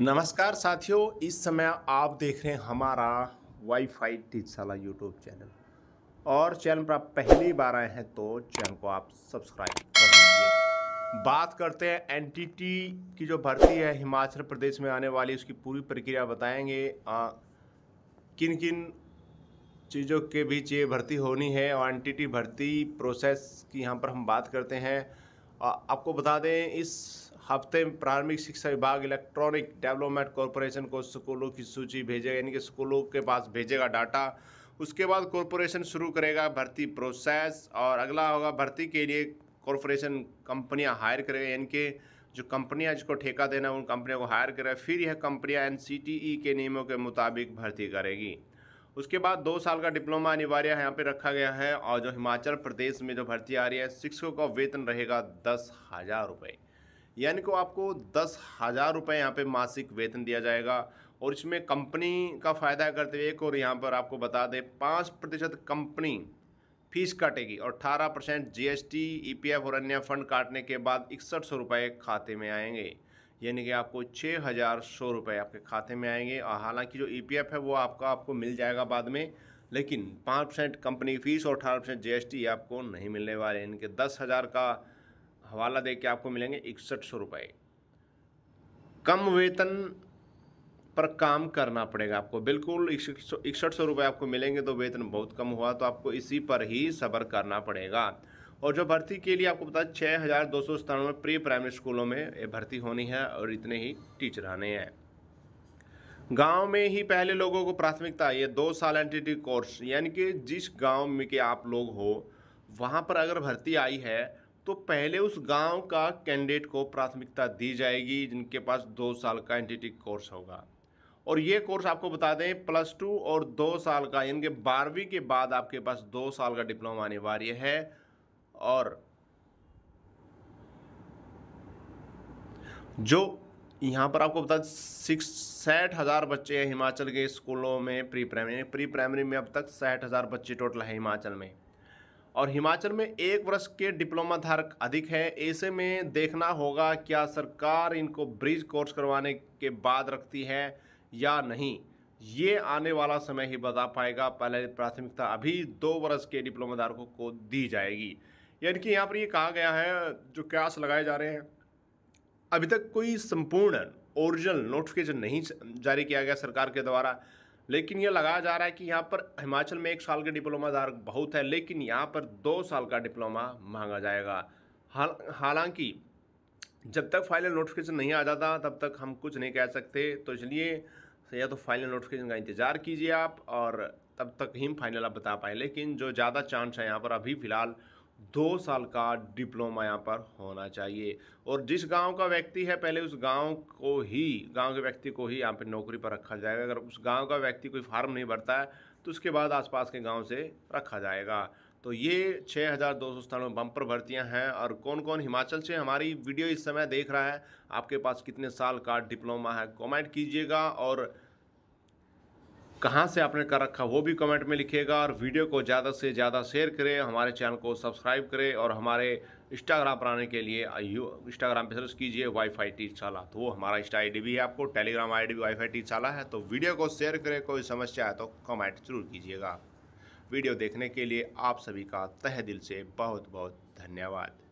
नमस्कार साथियों इस समय आप देख रहे हैं हमारा वाईफाई टिचशाला यूट्यूब चैनल और चैनल पर आप पहली बार आए हैं तो चैनल को आप सब्सक्राइब कर लीजिए बात करते हैं एनटीटी की जो भर्ती है हिमाचल प्रदेश में आने वाली उसकी पूरी प्रक्रिया बताएंगे आ, किन किन चीज़ों के बीच ये भर्ती होनी है और एन भर्ती प्रोसेस की यहाँ पर हम बात करते हैं आपको बता दें इस हफ्ते में प्रारंभिक शिक्षा विभाग इलेक्ट्रॉनिक डेवलपमेंट कॉरपोरेशन को स्कूलों की सूची भेजेगा यानी कि स्कूलों के पास भेजेगा डाटा उसके बाद कॉरपोरेशन शुरू करेगा भर्ती प्रोसेस और अगला होगा भर्ती के लिए कॉरपोरेशन कंपनियां हायर करेगा यानी कि जो कंपनियां जिसको ठेका देना उन कंपनियों को हायर करेगा फिर यह कंपनियां एन के नियमों के मुताबिक भर्ती करेगी उसके बाद दो साल का डिप्लोमा अनिवार्य यहाँ पे रखा गया है और जो हिमाचल प्रदेश में जो भर्ती आ रही है शिक्षकों का वेतन रहेगा दस हज़ार रुपये यानी कि आपको दस हज़ार रुपये यहाँ पर मासिक वेतन दिया जाएगा और इसमें कंपनी का फ़ायदा करते हुए एक और यहाँ पर आपको बता दें पाँच प्रतिशत कंपनी फीस काटेगी और अठारह percent G S T E P F और अन्य फंड काटने के बाद इकसठ सौ रुपये खाते में आएंगे यानी कि आपको छः हज़ार सौ रुपये आपके खाते में आएंगे और हालांकि जो ईपीएफ e है वो आपका आपको मिल जाएगा बाद में लेकिन पाँच परसेंट कंपनी फीस और अठारह परसेंट टी आपको नहीं मिलने वाले इनके दस हज़ार का हवाला दे के आपको मिलेंगे इकसठ सौ रुपये कम वेतन पर काम करना पड़ेगा आपको बिल्कुल इकसठ सौ रुपये आपको मिलेंगे तो वेतन बहुत कम हुआ तो आपको इसी पर ही सब्र करना पड़ेगा और जो भर्ती के लिए आपको बता छः हज़ार दो सौ में प्री प्राइमरी स्कूलों में भर्ती होनी है और इतने ही टीचर आने हैं गांव में ही पहले लोगों को प्राथमिकता ये दो साल एन कोर्स यानी कि जिस गांव में के आप लोग हो वहाँ पर अगर भर्ती आई है तो पहले उस गांव का कैंडिडेट को प्राथमिकता दी जाएगी जिनके पास दो साल का एन कोर्स होगा और ये कोर्स आपको बता दें प्लस टू और दो साल का यानी कि बारहवीं के बाद आपके पास दो साल का डिप्लोमा अनिवार्य है और जो यहाँ पर आपको बता सिक्स साठ हज़ार बच्चे हैं हिमाचल के स्कूलों में प्री प्राइमरी प्री प्राइमरी में अब तक साठ हज़ार बच्चे टोटल हैं हिमाचल में और हिमाचल में एक वर्ष के डिप्लोमा धारक अधिक है ऐसे में देखना होगा क्या सरकार इनको ब्रिज कोर्स करवाने के बाद रखती है या नहीं ये आने वाला समय ही बता पाएगा पहले प्राथमिकता अभी दो वर्ष के डिप्लोमा धारकों को दी जाएगी यानी कि यहाँ पर ये कहा गया है जो क्यास लगाए जा रहे हैं अभी तक कोई संपूर्ण ओरिजिनल नोटिफिकेशन नहीं जारी किया गया सरकार के द्वारा लेकिन ये लगाया जा रहा है कि यहाँ पर हिमाचल में एक साल का डिप्लोमा दार बहुत है लेकिन यहाँ पर दो साल का डिप्लोमा मांगा जाएगा हाल हालांकि जब तक फाइनल नोटिफिकेशन नहीं आ जाता तब तक हम कुछ नहीं कह सकते तो इसलिए या तो फाइनल नोटिफिकेशन का इंतज़ार कीजिए आप और तब तक ही फाइनल आप बता पाएँ लेकिन जो ज़्यादा चांस है यहाँ पर अभी फ़िलहाल दो साल का डिप्लोमा यहाँ पर होना चाहिए और जिस गांव का व्यक्ति है पहले उस गांव को ही गांव के व्यक्ति को ही यहाँ पर नौकरी पर रखा जाएगा अगर उस गांव का व्यक्ति कोई फार्म नहीं भरता है तो उसके बाद आसपास के गांव से रखा जाएगा तो ये 6,200 स्थानों में बम्पर भर्तियां हैं और कौन कौन हिमाचल से हमारी वीडियो इस समय देख रहा है आपके पास कितने साल का डिप्लोमा है कॉमेंट कीजिएगा और कहाँ से आपने कर रखा वो भी कमेंट में लिखिएगा और वीडियो को ज़्यादा से ज़्यादा शेयर करें हमारे चैनल को सब्सक्राइब करें और हमारे इंस्टाग्राम पर आने के लिए इंस्टाग्राम पर सर्च कीजिए वाई फाई टी चाला तो वो हमारा इंस्टा आई भी है आपको टेलीग्राम आई डी भी वाई फाई चाला है तो वीडियो को शेयर करें कोई समस्या है तो कमेंट जरूर कीजिएगा वीडियो देखने के लिए आप सभी का तह दिल से बहुत बहुत धन्यवाद